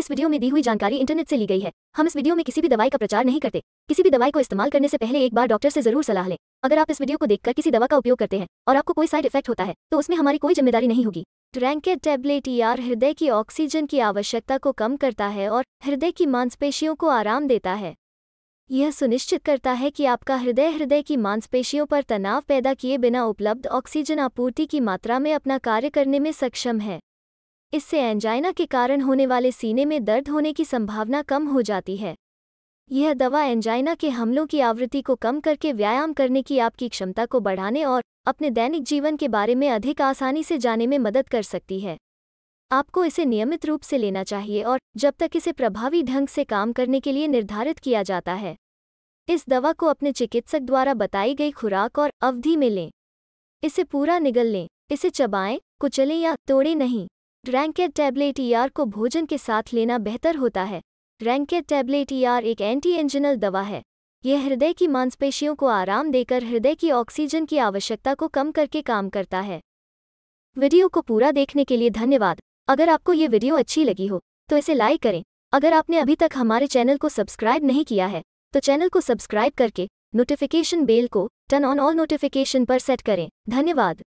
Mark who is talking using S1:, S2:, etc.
S1: इस वीडियो में दी हुई जानकारी इंटरनेट से ली गई है हम इस वीडियो में किसी भी दवाई का प्रचार नहीं करते किसी भी दवाई को इस्तेमाल करने से पहले एक बार डॉक्टर से जरूर सलाह लें अगर आप इस वीडियो को देखकर किसी दवा का उपयोग करते हैं और आपको कोई साइड इफेक्ट होता है तो उसमें हमारी कोई जिम्मेदारी नहीं होगी ट्रैंकेट टैबलेट यार हृदय की ऑक्सीजन की आवश्यकता को कम करता है और हृदय की मांसपेशियों को आराम देता है यह सुनिश्चित करता है कि आपका हृदय हृदय की मांसपेशियों पर तनाव पैदा किए बिना उपलब्ध ऑक्सीजन आपूर्ति की मात्रा में अपना कार्य करने में सक्षम है इससे एंजाइना के कारण होने वाले सीने में दर्द होने की संभावना कम हो जाती है यह दवा एंजाइना के हमलों की आवृत्ति को कम करके व्यायाम करने की आपकी क्षमता को बढ़ाने और अपने दैनिक जीवन के बारे में अधिक आसानी से जाने में मदद कर सकती है आपको इसे नियमित रूप से लेना चाहिए और जब तक इसे प्रभावी ढंग से काम करने के लिए निर्धारित किया जाता है इस दवा को अपने चिकित्सक द्वारा बताई गई खुराक और अवधि में लें इसे पूरा निगल लें इसे चबाएं कुचलें या तोड़ें नहीं रैंकेड टैबलेट ई e को भोजन के साथ लेना बेहतर होता है रैंकेड टैबलेट ई e एक एंटी एंजिनल दवा है यह हृदय की मांसपेशियों को आराम देकर हृदय की ऑक्सीजन की आवश्यकता को कम करके काम करता है वीडियो को पूरा देखने के लिए धन्यवाद अगर आपको ये वीडियो अच्छी लगी हो तो इसे लाइक करें अगर आपने अभी तक हमारे चैनल को सब्सक्राइब नहीं किया है तो चैनल को सब्सक्राइब करके नोटिफिकेशन बेल को टर्न ऑन ऑल नोटिफिकेशन पर सेट करें धन्यवाद